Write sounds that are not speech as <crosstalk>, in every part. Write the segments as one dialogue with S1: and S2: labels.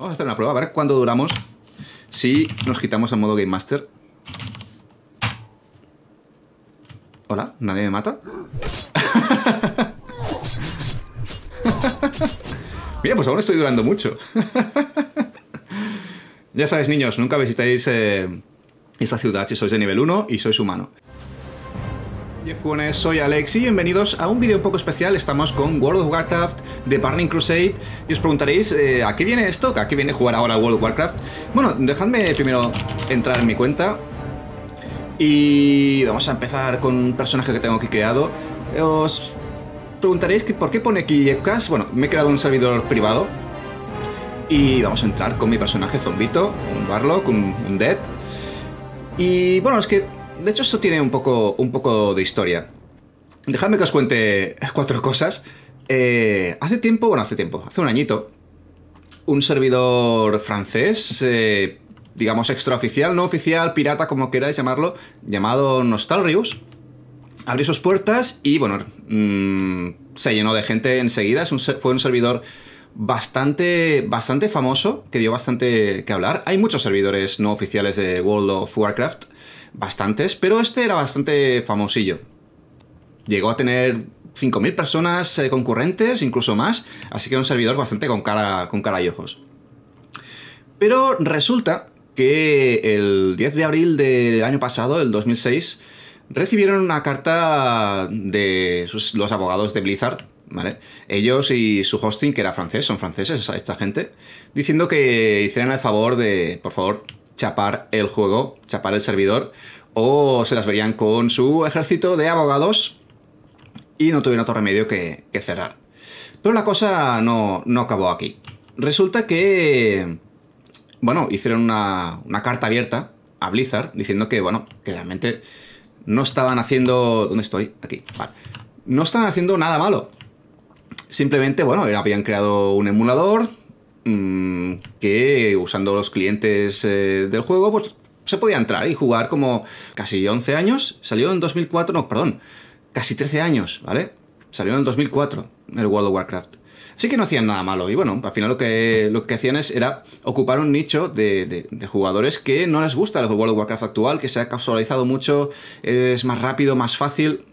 S1: Vamos a hacer una prueba, a ver cuánto duramos si nos quitamos al modo Game Master. Hola, ¿nadie me mata? <laughs> Mira, pues aún estoy durando mucho. <laughs> ya sabéis, niños, nunca visitáis eh, esta ciudad si sois de nivel 1 y sois humano. Yekunes, soy Alex y bienvenidos a un vídeo un poco especial. Estamos con World of Warcraft de Burning Crusade y os preguntaréis eh, ¿a qué viene esto? ¿A qué viene jugar ahora World of Warcraft? Bueno, dejadme primero entrar en mi cuenta y vamos a empezar con un personaje que tengo aquí creado. Os preguntaréis por qué pone aquí cas? Bueno, me he creado un servidor privado y vamos a entrar con mi personaje zombito, un Barlock, un Dead. Y bueno, es que de hecho, esto tiene un poco, un poco de historia. Dejadme que os cuente cuatro cosas. Eh, hace tiempo, bueno, hace tiempo, hace un añito, un servidor francés, eh, digamos extraoficial, no oficial, pirata, como queráis llamarlo, llamado Nostalrius, abrió sus puertas y, bueno, mm, se llenó de gente enseguida. fue un servidor bastante, bastante famoso, que dio bastante que hablar. Hay muchos servidores no oficiales de World of Warcraft, bastantes, pero este era bastante famosillo. Llegó a tener 5.000 personas eh, concurrentes, incluso más, así que era un servidor bastante con cara, con y ojos. Pero resulta que el 10 de abril del año pasado, el 2006, recibieron una carta de los abogados de Blizzard, ¿vale? Ellos y su hosting, que era francés, son franceses esta gente, diciendo que hicieran el favor de, por favor, chapar el juego, chapar el servidor, o se las verían con su ejército de abogados y no tuvieron otro remedio que, cerrar. Pero la cosa no, no, acabó aquí. Resulta que, bueno, hicieron una, una carta abierta a Blizzard diciendo que, bueno, que realmente no estaban haciendo... ¿Dónde estoy? Aquí. Vale. No estaban haciendo nada malo. Simplemente, bueno, habían creado un emulador Mm, que usando los clientes eh, del juego, pues se podía entrar y jugar como casi 11 años. Salió en 2004, no, perdón, casi 13 años, ¿vale? Salió en 2004 el World of Warcraft. Así que no hacían nada malo. Y bueno, al final lo que, lo que hacían es, era ocupar un nicho de, de, de, jugadores que no les gusta el World of Warcraft actual, que se ha casualizado mucho, es más rápido, más fácil.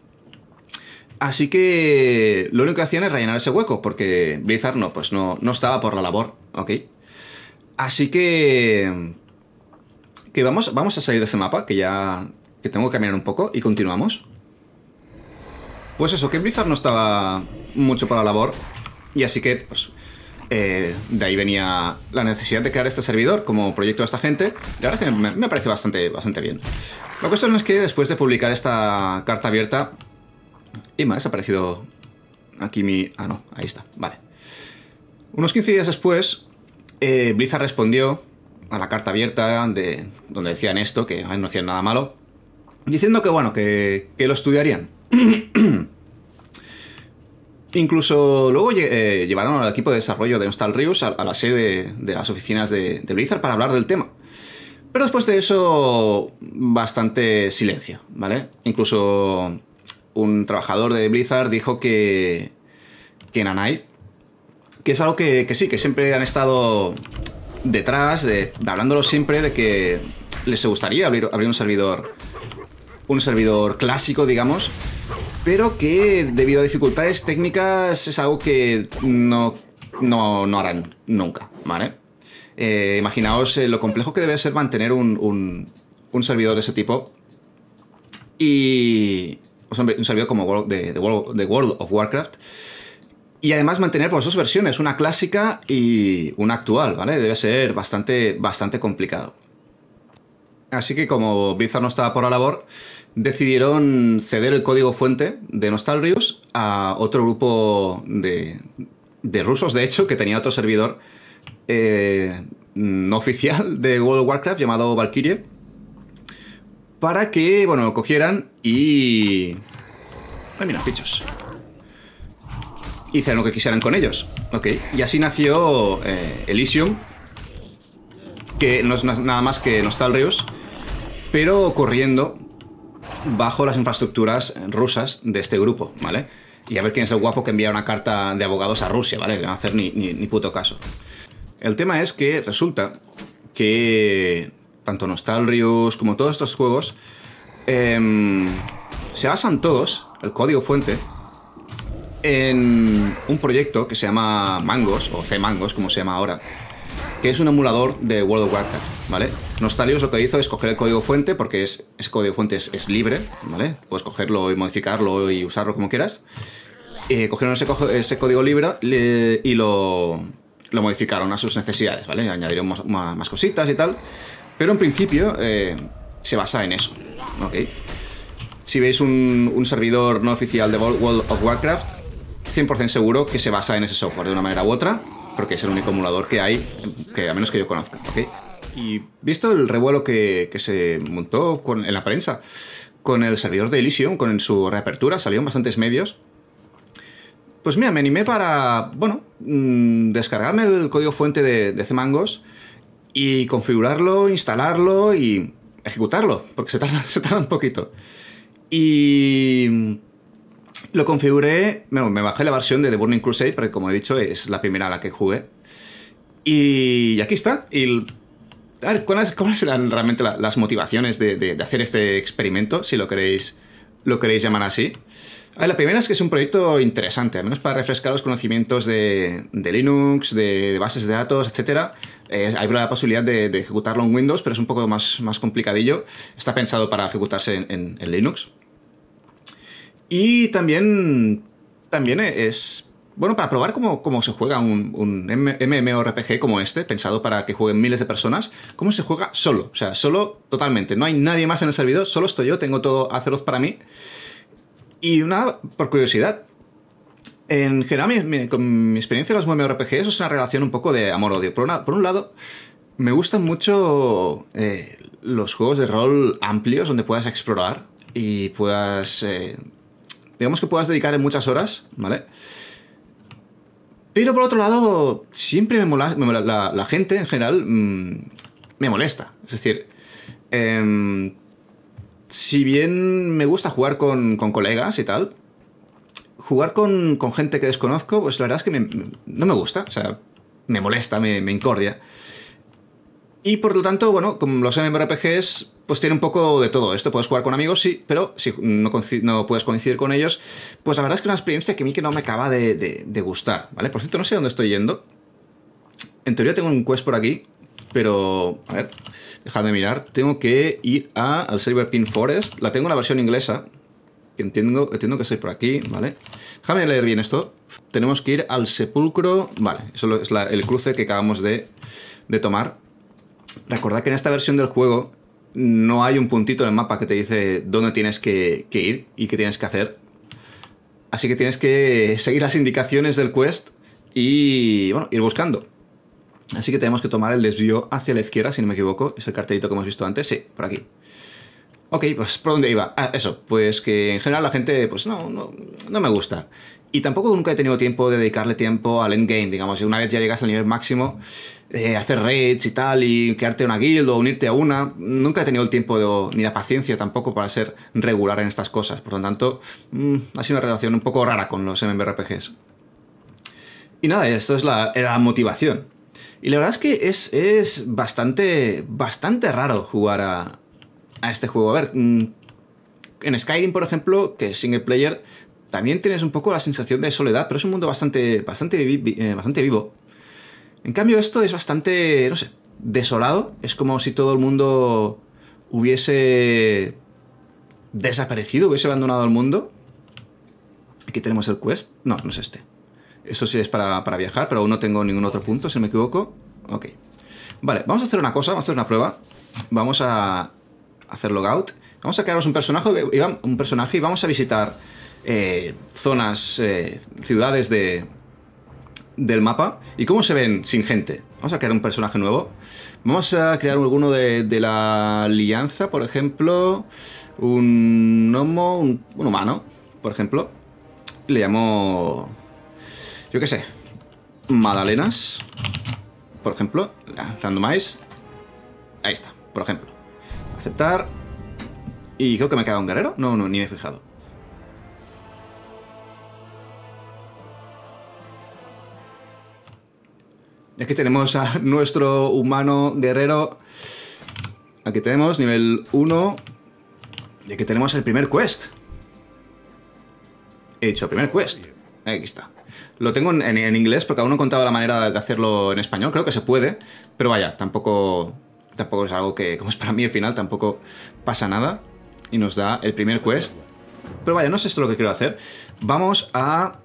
S1: Así que lo único que hacían es rellenar ese hueco, porque Blizzard no, pues no, estaba por la labor, ¿ok? Así que... Que vamos, vamos a salir de este mapa, que ya... Que tengo que caminar un poco, y continuamos. Pues eso, que Blizzard no estaba mucho para la labor, y así que, pues, eh, de ahí venía la necesidad de crear este servidor como proyecto de esta gente. La verdad es que me, parece bastante, bastante bien. La cuestión es que después de publicar esta carta abierta, y más ha desaparecido aquí mi... Ah, no, ahí está, vale. Unos 15 días después, eh, Blizzard respondió a la carta abierta de, donde decían esto, que no hacían nada malo, diciendo que, bueno, que, lo estudiarían. <clears throat> Incluso luego eh, llevaron al equipo de desarrollo de Nostal Rius a, la sede de, las oficinas de, de, Blizzard para hablar del tema. Pero después de eso, bastante silencio, ¿vale? Incluso un trabajador de Blizzard dijo que, que Nanai, que es algo que, sí, que siempre han estado detrás, de, hablándolo siempre de que les gustaría abrir, abrir un servidor un servidor clásico, digamos, pero que debido a dificultades técnicas es algo que no, no, harán nunca, ¿vale? Eh, imaginaos eh, lo complejo que debe ser mantener un, un, un servidor de ese tipo y, un servidor como The World, of Warcraft. Y además mantener por dos versiones, una clásica y una actual, ¿vale? Debe ser bastante, bastante complicado. Así que como Blizzard no estaba por la labor, decidieron ceder el código fuente de Nostalrius a otro grupo de, de rusos, de hecho, que tenía otro servidor eh, no oficial de World of Warcraft llamado Valkyrie para que, bueno, lo cogieran y... Ay, mira, bichos. hicieran lo que quisieran con ellos. Ok, y así nació eh, Elysium, que no es nada más que Nostalrius, pero corriendo bajo las infraestructuras rusas de este grupo, ¿vale? Y a ver quién es el guapo que envía una carta de abogados a Rusia, ¿vale? Que no a hacer ni, ni puto caso. El tema es que resulta que tanto Nostalrius como todos estos juegos, em, se basan todos, el código fuente, en un proyecto que se llama Mangos, o C-Mangos, como se llama ahora, que es un emulador de World of Warcraft, ¿vale? Nostalius lo que hizo es coger el código fuente, porque es, ese código fuente es, libre, ¿vale? Puedes cogerlo y modificarlo y usarlo como quieras. Eh, cogieron ese, código libre y lo, lo, modificaron a sus necesidades, ¿vale? Añadieron más cositas y tal. Pero en principio eh, se basa en eso. ¿ok? Si veis un, servidor no oficial de World of Warcraft, 100% seguro que se basa en ese software de una manera u otra, porque es el único emulador que hay, que a menos que yo conozca. ¿ok? Y visto el revuelo que, se montó en la prensa con el servidor de Elysium, con su reapertura, salieron bastantes medios. Pues mira, me animé para, bueno, mm, descargarme el código fuente de, de Cmangos y configurarlo, instalarlo y ejecutarlo, porque se tarda, <laughs> un poquito. Y lo configuré, me bajé la versión de The Burning Crusade, porque como he dicho, es la primera a la que jugué. Y aquí está. Y, a ver, ¿cuáles, cuáles realmente las motivaciones de, de, hacer este experimento, si lo queréis, lo queréis llamar así? Ah, la primera es que es un proyecto interesante, al menos para refrescar los conocimientos de, Linux, de, bases de datos, etc. Eh, hay la posibilidad de, ejecutarlo en Windows, pero es un poco más, complicadillo. Está pensado para ejecutarse en, Linux. Y también, también es bueno, para probar cómo, se juega un, MMORPG como este, pensado para que jueguen miles de personas, cómo se juega solo, o sea, solo totalmente. No hay nadie más en el servidor, solo estoy yo, tengo todo a cero para mí. Y una, por curiosidad, en general, con mi experiencia en los MMORPGs es una relación un poco de amor-odio. Por, un lado, me gustan mucho eh, los juegos de rol amplios donde puedas explorar y puedas... Eh, digamos que puedas dedicar en muchas horas, ¿vale? Pero por otro lado, siempre me la, gente en general mm, me molesta. Es decir, em, si bien me gusta jugar con, colegas y tal, jugar con, gente que desconozco, pues la verdad es que me, no me gusta, o sea, me molesta, me, incordia. Y por lo tanto, bueno, como los MMORPGs, pues tiene un poco de todo esto. Puedes jugar con amigos, sí, pero si no, puedes coincidir con ellos, pues la verdad es que es una experiencia que a mí que no me acaba de, de gustar, ¿vale? Por cierto, no sé dónde estoy yendo. En teoría tengo un quest por aquí, pero a ver, déjame mirar. Tengo que ir al server Pin Forest. La tengo en la versión inglesa, que entiendo, que estoy por aquí, ¿vale? Déjame leer bien esto. Tenemos que ir al sepulcro, vale, eso es el cruce que acabamos de, tomar. Recordad que en esta versión del juego no hay un puntito en el mapa que te dice dónde tienes que, que ir y qué tienes que hacer. Así que tienes que seguir las indicaciones del quest y, bueno, ir buscando. Así que tenemos que tomar el desvío hacia la izquierda, si no me equivoco. Es el cartelito que hemos visto antes. Sí, por aquí. Ok, pues ¿por dónde iba? Ah, eso, pues que en general la gente, pues no, no, no me gusta. Y tampoco nunca he tenido tiempo de dedicarle tiempo al endgame, digamos. Una vez ya llegas al nivel máximo, eh, hacer raids y tal, y crearte una guild o unirte a una, nunca he tenido el tiempo ni la paciencia tampoco para ser regular en estas cosas. Por lo tanto, mm, ha sido una relación un poco rara con los MMORPGs. Y nada, esto es era la motivación y la verdad es que es, bastante, bastante raro jugar a, a este juego. A ver, mm, en Skyrim, por ejemplo, que es single player, también tienes un poco la sensación de soledad, pero es un mundo bastante, bastante, eh, bastante vivo. En cambio, esto es bastante, no sé, desolado. Es como si todo el mundo hubiese desaparecido, hubiese abandonado el mundo. Aquí tenemos el quest. No, no es este. Eso sí es para, para viajar, pero aún no tengo ningún otro punto, si me equivoco. Ok. Vale, vamos a hacer una cosa, vamos a hacer una prueba. Vamos a hacer logout. Vamos a crearnos un personaje, un personaje y vamos a visitar eh, zonas, eh, ciudades de, del mapa y cómo se ven sin gente. Vamos a crear un personaje nuevo. Vamos a crear alguno de, la alianza, por ejemplo, un homo, un humano, por ejemplo. Le llamo yo qué sé, magdalenas, por ejemplo, randomize, ahí está, por ejemplo. Aceptar, y creo que me ha quedado un guerrero, no, no, ni me he fijado. Y aquí tenemos a nuestro humano guerrero. Aquí tenemos nivel 1. Y aquí tenemos el primer quest. He hecho primer quest. Aquí está. Lo tengo en, inglés porque aún no he contado la manera de hacerlo en español. Creo que se puede, pero vaya, tampoco, tampoco es algo que, como es para mí el final, tampoco pasa nada. Y nos da el primer quest. Pero vaya, no es esto lo que quiero hacer. Vamos a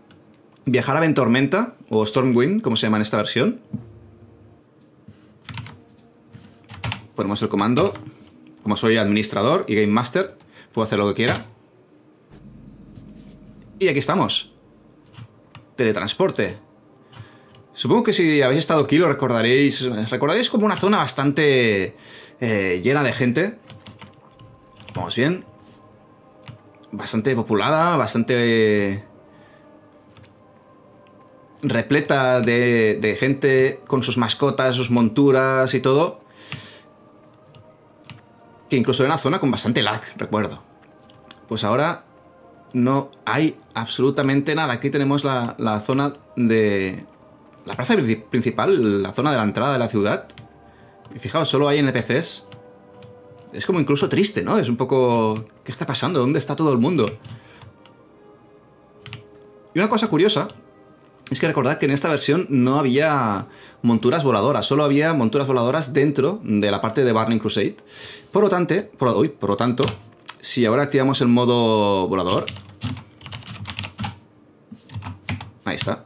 S1: viajar a Ventormenta, o Stormwind, como se llama en esta versión. Ponemos el comando. Como soy administrador y game master, puedo hacer lo que quiera. Y aquí estamos teletransporte. Supongo que si habéis estado aquí lo recordaréis. Recordaréis como una zona bastante eh, llena de gente. Vamos bien. Bastante populada, bastante... repleta de, de gente con sus mascotas, sus monturas y todo. Que incluso era una zona con bastante lag, recuerdo. Pues ahora no hay absolutamente nada. Aquí tenemos la, zona de... La plaza principal, la zona de la entrada de la ciudad. Y fijaos, solo hay NPCs. Es como incluso triste, ¿no? Es un poco... ¿Qué está pasando? ¿Dónde está todo el mundo? Y una cosa curiosa es que recordad que en esta versión no había monturas voladoras, solo había monturas voladoras dentro de la parte de Burning Crusade. Por lo tanto, por, uy, por lo tanto, si ahora activamos el modo volador... Ahí está.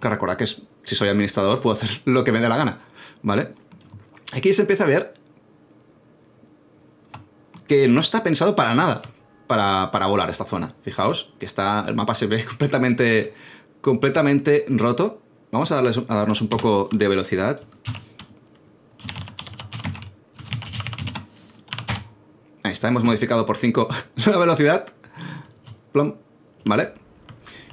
S1: Que recordad que si soy administrador puedo hacer lo que me dé la gana, ¿vale? Aquí se empieza a ver que no está pensado para nada para, volar esta zona. Fijaos que está, el mapa se ve <laughs> completamente, completamente roto. Vamos a, darles, a darnos un poco de velocidad. hemos modificado por 5 <laughs> la velocidad. Plum. ¿Vale?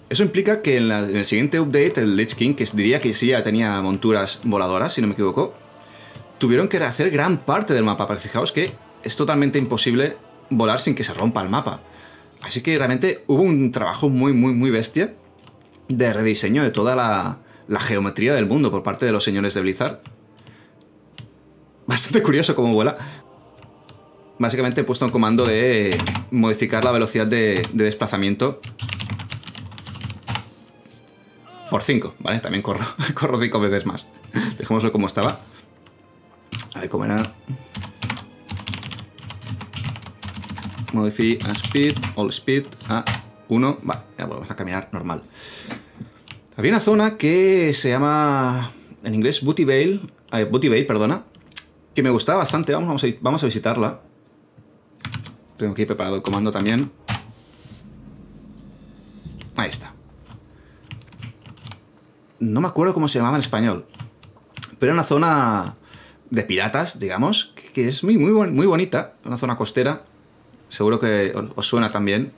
S1: Eso implica que en, el siguiente update, el Lich King, que diría que sí ya tenía monturas voladoras, si no me equivoco, tuvieron que rehacer gran parte del mapa. Pero fijaos que es totalmente imposible volar sin que se rompa el mapa. Así que realmente hubo un trabajo muy, muy, muy bestia de rediseño de toda la, la geometría del mundo por parte de los señores de Blizzard. Bastante curioso cómo vuela básicamente he puesto un comando de modificar la velocidad de, desplazamiento por 5, ¿vale? También corro 5 <laughs> corro veces más. Dejémoslo como estaba. A ver cómo era. Modify a speed, all speed a 1. Vale, ya volvemos a caminar normal. Había una zona que se llama en inglés Booty Vale, eh, Booty Bay, perdona, que me gustaba bastante. vamos a visitarla tengo que ir preparado el comando también. Ahí está. No me acuerdo cómo se llamaba en español. Pero era una zona de piratas, digamos, que es muy, muy, muy bonita. Una zona costera. Seguro que os suena también.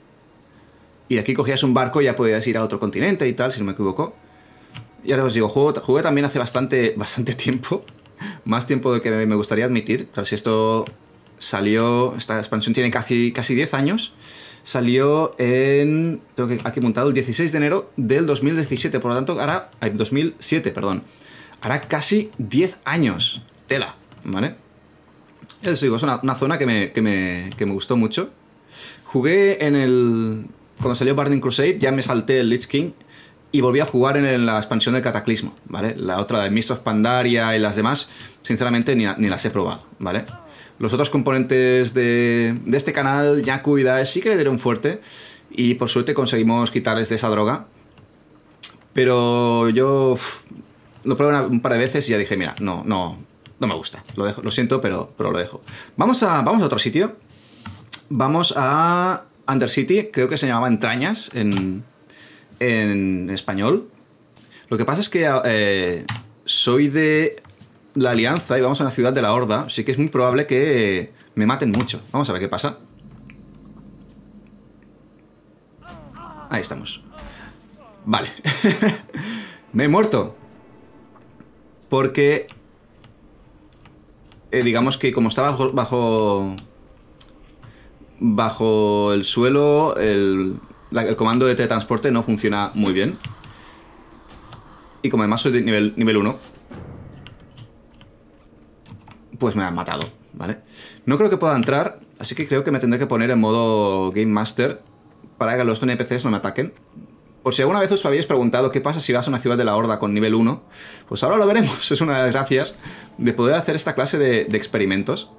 S1: Y aquí cogías un barco y ya podías ir a otro continente y tal, si no me equivoco. Ya os digo, jugué, también hace bastante, <laughs> bastante tiempo. Más tiempo del que me gustaría admitir. Claro, si esto salió, esta expansión tiene casi, casi 10 años, salió en, tengo que, aquí montado el 16 de enero del 2017, por lo tanto, ahora, 2007, perdón, hará casi 10 años, tela, ¿vale? Eso digo, es una, zona que me, gustó mucho. Jugué en el... Cuando salió Burning Crusade ya me salté el Lich King y volví a jugar en la expansión del Cataclismo, ¿vale? La otra de Mist of Pandaria y las demás, sinceramente ni, ni las he probado, ¿vale? Los otros componentes de, de este canal, ya y sí que le dieron fuerte y por suerte conseguimos quitarles de esa droga. Pero yo lo probé un par de veces y ya dije, mira, no, no, no me gusta. Lo, dejo, lo siento, pero, pero lo dejo. Vamos a, vamos a otro sitio. Vamos a Undercity, creo que se llamaba Entrañas en, en español. Lo que pasa es que eh, soy de la alianza y vamos a la ciudad de la horda, sí que es muy probable que me maten mucho. Vamos a ver qué pasa. Ahí estamos. Vale. <laughs> me he muerto. Porque... Eh, digamos que como estaba bajo, bajo... el suelo, el, comando de teletransporte no funciona muy bien. Y como además soy de nivel, nivel 1, pues me han matado, ¿vale? No creo que pueda entrar, así que creo que me tendré que poner en modo Game Master para que los NPCs no me ataquen. Por si alguna vez os habéis preguntado qué pasa si vas a una ciudad de la horda con nivel 1, pues ahora lo veremos. <laughs> Es una de las gracias de poder hacer esta clase de, experimentos.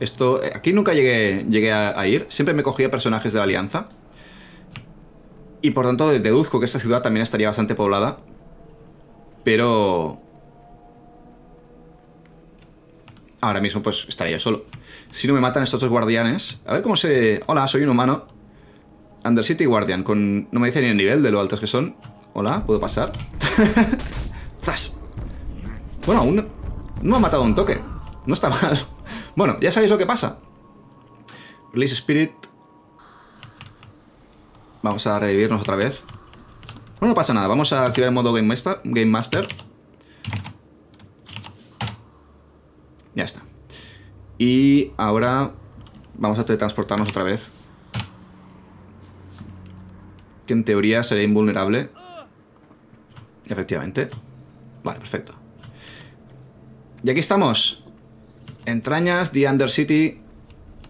S1: Esto, eh, aquí nunca llegué, llegué a ir, siempre me cogía personajes de la alianza. Y por tanto deduzco que esta ciudad también estaría bastante poblada. Pero... Ahora mismo pues estaría yo solo. Si no me matan estos dos guardianes... A ver cómo se... Hola, soy un humano. Under City Guardian. Con... No me dice ni el nivel de lo altos que son. Hola, ¿puedo pasar? <laughs> ¡Zas! Bueno, aún... No ha matado un toque. No está mal. Bueno, ya sabéis lo que pasa. Release Spirit Vamos a revivirnos otra vez. Bueno, no pasa nada. Vamos a activar el modo Game Master. Game Master. Ya está. Y ahora vamos a teletransportarnos otra vez. Que en teoría sería invulnerable. Efectivamente. Vale, perfecto. Y aquí estamos. Entrañas, The Undercity,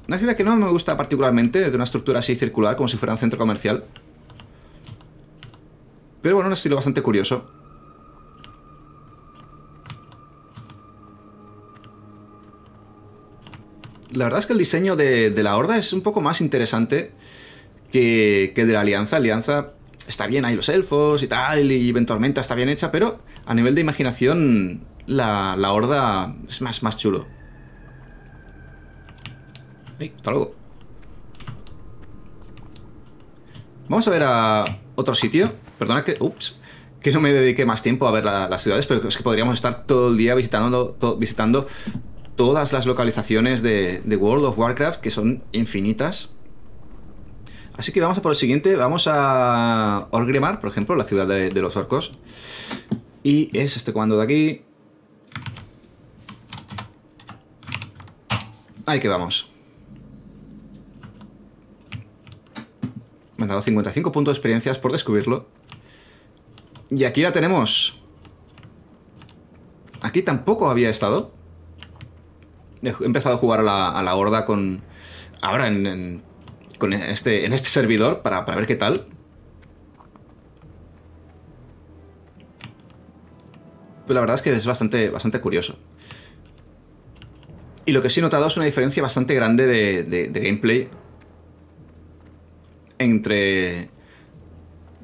S1: una ciudad que no me gusta particularmente, de una estructura así circular, como si fuera un centro comercial. Pero bueno, un estilo bastante curioso. La verdad es que el diseño de, la Horda es un poco más interesante que, que de la Alianza. Alianza está bien, hay los elfos y tal, y Ventormenta está bien hecha, pero a nivel de imaginación la, la Horda es más, más chulo hasta luego. Vamos a ver a otro sitio. Perdona que... Que no me dedique más tiempo a ver las ciudades, pero es que podríamos estar todo el día visitando, visitando todas las localizaciones de, World of Warcraft, que son infinitas. Así que vamos a por el siguiente. Vamos a Orgrimmar, por ejemplo, la ciudad de, de, los orcos. Y es este comando de aquí. Ahí que vamos. Me han dado 55 puntos de experiencias por descubrirlo. Y aquí la tenemos. Aquí tampoco había estado. He empezado a jugar a la, horda con... Ahora en, con este, en este servidor para, ver qué tal. Pero la verdad es que es bastante, bastante curioso. Y lo que sí he notado es una diferencia bastante grande de gameplay entre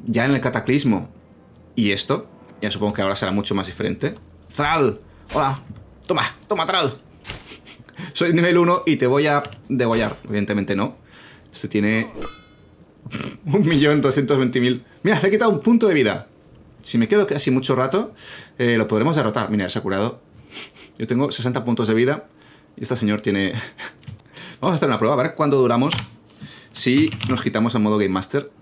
S1: ya en el cataclismo y esto, ya supongo que ahora será mucho más diferente. Thrall, hola, toma, toma Thrall. Soy nivel 1 y te voy a degollar. Evidentemente no. Este tiene 1.220.000. <laughs> Mira, le he quitado un punto de vida. Si me quedo casi mucho rato, eh, lo podremos derrotar. Mira, se ha curado. Yo tengo 60 puntos de vida y este señor tiene... <laughs> Vamos a hacer una prueba, a ver cuándo duramos si nos quitamos el modo Game Master.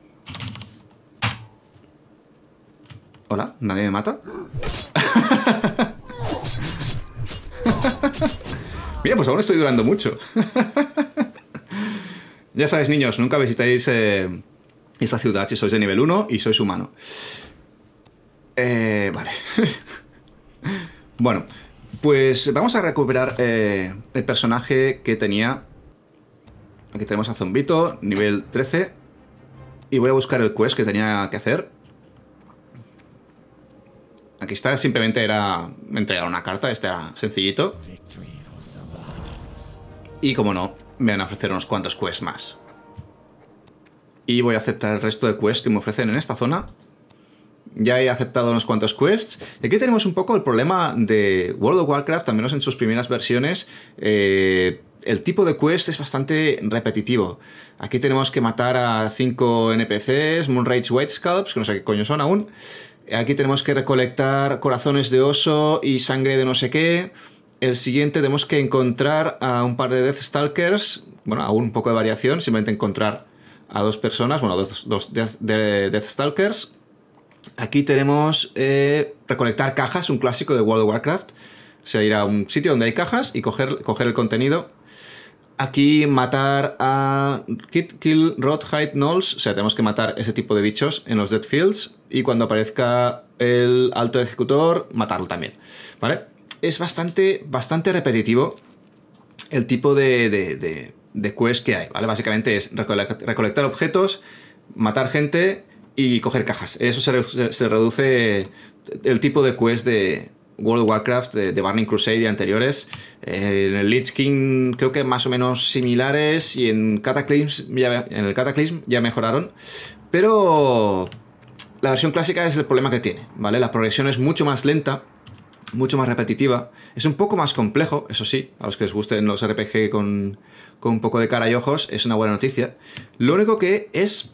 S1: Hola, ¿nadie me mata? <laughs> Mira, pues aún estoy durando mucho. <laughs> ya sabéis, niños, nunca visitáis eh, esta ciudad si sois de nivel 1 y sois humano. Eh, vale. <laughs> bueno, pues vamos a recuperar eh, el personaje que tenía Aquí tenemos a Zombito, nivel 13. Y voy a buscar el quest que tenía que hacer. Aquí está, simplemente era... entregar una carta, este era sencillito. Y como no, me van a ofrecer unos cuantos quests más. Y voy a aceptar el resto de quests que me ofrecen en esta zona ya he aceptado unos cuantos quests. Aquí tenemos un poco el problema de World of Warcraft, al menos en sus primeras versiones. Eh, el tipo de quest es bastante repetitivo. Aquí tenemos que matar a 5 NPCs, Moonrage White Scalps, que no sé qué coño son aún. Aquí tenemos que recolectar corazones de oso y sangre de no sé qué. El siguiente tenemos que encontrar a un par de Death Stalkers. Bueno, aún un poco de variación, simplemente encontrar a dos personas, bueno, dos, dos Death Stalkers Aquí tenemos eh, recolectar cajas, un clásico de World of Warcraft. O sea, ir a un sitio donde hay cajas y coger, el contenido. Aquí matar a Kit, Kill, Rot, Hide, Knolls. O sea, tenemos que matar ese tipo de bichos en los deadfields Fields. Y cuando aparezca el alto ejecutor, matarlo también. ¿Vale? Es bastante, bastante repetitivo el tipo de, de, quest que hay. ¿Vale? Básicamente es recolectar objetos, matar gente y coger cajas. Eso se, reduce el tipo de quest de World of Warcraft, de, Burning Crusade y anteriores. Eh, en el Lich King creo que más o menos similares y en, Cataclysm ya, en el Cataclysm ya mejoraron. Pero la versión clásica es el problema que tiene, ¿vale? La progresión es mucho más lenta, mucho más repetitiva, es un poco más complejo, eso sí, a los que les gusten los RPG con, con un poco de cara y ojos, es una buena noticia. Lo único que es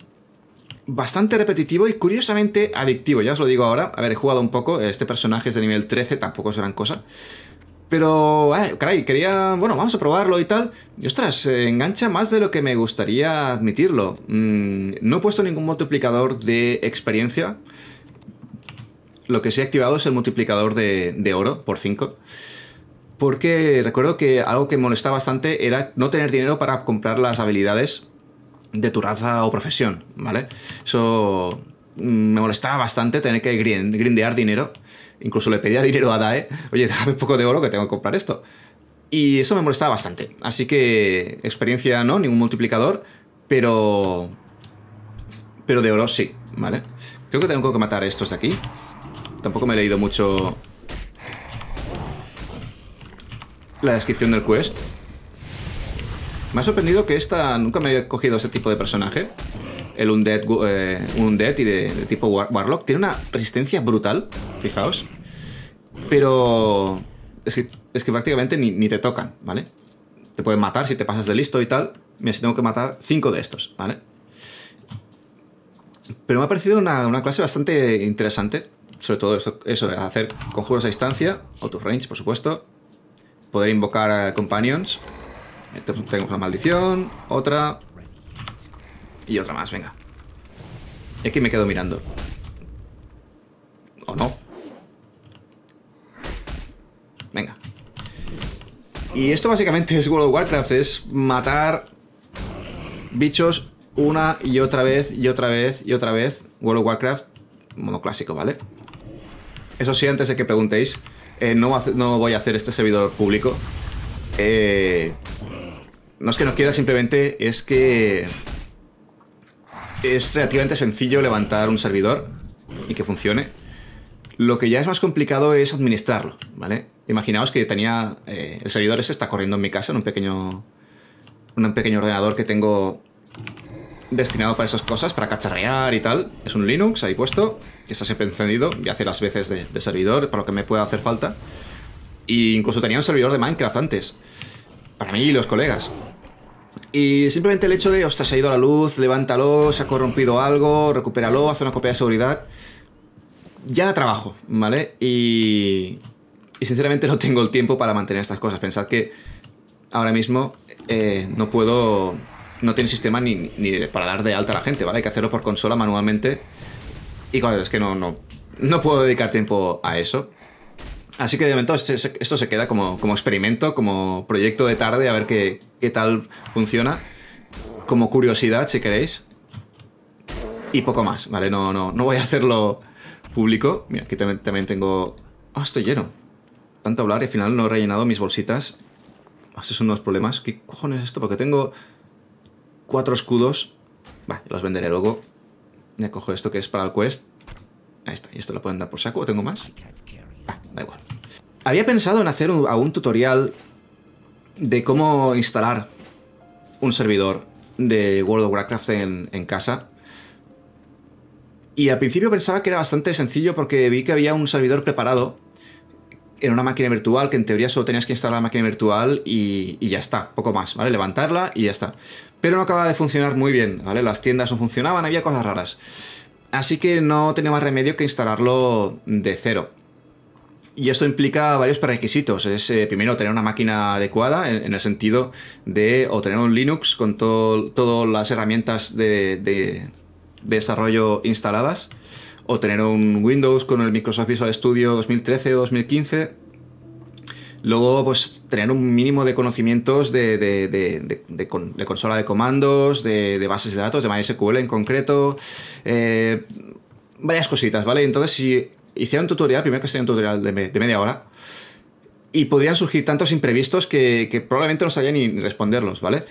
S1: bastante repetitivo y curiosamente adictivo. Ya os lo digo ahora. A ver, he jugado un poco. Este personaje es de nivel 13, tampoco es gran cosa. Pero, eh, caray, quería. Bueno, vamos a probarlo y tal. Y ostras, engancha más de lo que me gustaría admitirlo. Mm, no he puesto ningún multiplicador de experiencia. Lo que sí he activado es el multiplicador de, de oro por 5 porque recuerdo que algo que me molestaba bastante era no tener dinero para comprar las habilidades de tu raza o profesión, ¿vale? Eso mm, me molestaba bastante tener que grindear dinero. Incluso le pedía <laughs> dinero a DAE, oye, déjame un poco de oro que tengo que comprar esto. Y eso me molestaba bastante. Así que experiencia no, ningún multiplicador, pero... Pero de oro sí, ¿vale? Creo que tengo que matar estos de aquí. Tampoco me he leído mucho la descripción del quest. Me ha sorprendido que esta nunca me había cogido ese tipo de personaje. El Undead, eh, undead y de, tipo Warlock. Tiene una resistencia brutal, fijaos. Pero es que, prácticamente ni, te tocan, ¿vale? Te pueden matar si te pasas de listo y tal. Mira, si tengo que matar cinco de estos, ¿vale? Pero me ha parecido una, clase bastante interesante. Sobre todo eso, eso, hacer conjuros a distancia, o tu range, por supuesto. Poder invocar a eh, companions. Tengo pues, tenemos una maldición, otra y otra más, venga. Y aquí me quedo mirando. ¿O no? Venga. Y esto básicamente es World of Warcraft, es matar bichos una y otra vez y otra vez y otra vez. World of Warcraft, modo clásico, ¿vale? Eso sí, antes de que preguntéis, eh, no, no voy a hacer este servidor público. Eh, no es que no quiera, simplemente es que es relativamente sencillo levantar un servidor y que funcione. Lo que ya es más complicado es administrarlo, ¿vale? Imaginaos que tenía... Eh, el servidor ese está corriendo en mi casa, en un pequeño, un pequeño ordenador que tengo destinado para esas cosas, para cacharrear y tal. Es un Linux ahí puesto, que está siempre encendido y hace las veces de, servidor para lo que me pueda hacer falta. e incluso tenía un servidor de Minecraft antes, para mí y los colegas. Y simplemente el hecho de, ostras, se ha ido la luz, levántalo, se ha corrompido algo, recupéralo, haz una copia de seguridad. Ya trabajo, ¿vale? Y, y sinceramente no tengo el tiempo para mantener estas cosas. Pensad que ahora mismo eh, no puedo, no tiene sistema ni, ni, para dar de alta a la gente, ¿vale? Hay que hacerlo por consola manualmente. Y claro, es que no, no puedo dedicar tiempo a eso. Así que de momento esto se queda como, experimento, como proyecto de tarde, a ver qué, tal funciona. Como curiosidad, si queréis. Y poco más, ¿vale? No, no, no voy a hacerlo público. Mira, aquí también, tengo... Ah, estoy lleno. Tanto hablar y al final no he rellenado mis bolsitas. Ah, Estos son los problemas. ¿Qué cojones es esto? Porque tengo cuatro escudos. Vale, los venderé luego. Me cojo esto que es para el quest. Ahí está. Y esto lo pueden dar por saco. ¿O ¿Tengo más? Ah, da igual. Había pensado en hacer un, tutorial de cómo instalar un servidor de World of Warcraft en, casa. Y al principio pensaba que era bastante sencillo porque vi que había un servidor preparado en una máquina virtual, que en teoría solo tenías que instalar la máquina virtual y, ya está, poco más, ¿vale? Levantarla y ya está. Pero no acaba de funcionar muy bien, ¿vale? Las tiendas no funcionaban, había cosas raras. Así que no tenía más remedio que instalarlo de cero. Y esto implica varios requisitos. Es eh, primero tener una máquina adecuada en, el sentido de o tener un Linux con todas las herramientas de, desarrollo instaladas, o tener un Windows con el Microsoft Visual Studio 2013 2015. Luego, pues tener un mínimo de conocimientos de, de consola de comandos, de, bases de datos, de MySQL en concreto, eh, varias cositas, ¿vale? Entonces, si hicieron un tutorial, primero que sería un tutorial de, media hora, y podrían surgir tantos imprevistos que, probablemente no sabía ni responderlos, ¿vale?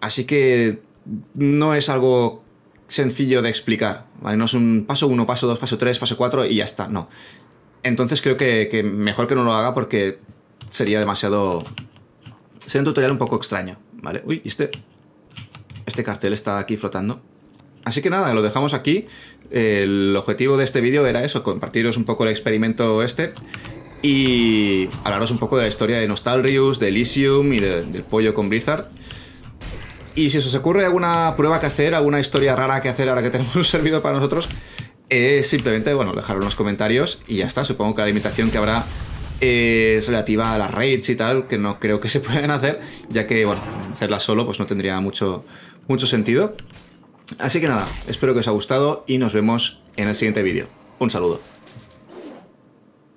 S1: Así que no es algo sencillo de explicar, ¿vale? No es un paso uno, paso dos, paso tres, paso 4 y ya está, no. Entonces creo que, que, mejor que no lo haga porque sería demasiado... Sería un tutorial un poco extraño, ¿vale? Uy, este? Este cartel está aquí flotando. Así que nada, lo dejamos aquí. El objetivo de este vídeo era eso, compartiros un poco el experimento este y hablaros un poco de la historia de Nostalrius, de Elysium y del pollo con Blizzard. Y si os ocurre alguna prueba que hacer, alguna historia rara que hacer ahora que tenemos <laughs> un servidor para nosotros, eh, simplemente, bueno, dejarlo en los comentarios y ya está. Supongo que la limitación que habrá es relativa a las raids y tal, que no creo que se <laughs> puedan hacer, ya que, bueno, hacerlas solo pues no tendría mucho, mucho sentido. Así que nada, espero que os haya gustado y nos vemos en el siguiente vídeo. Un saludo.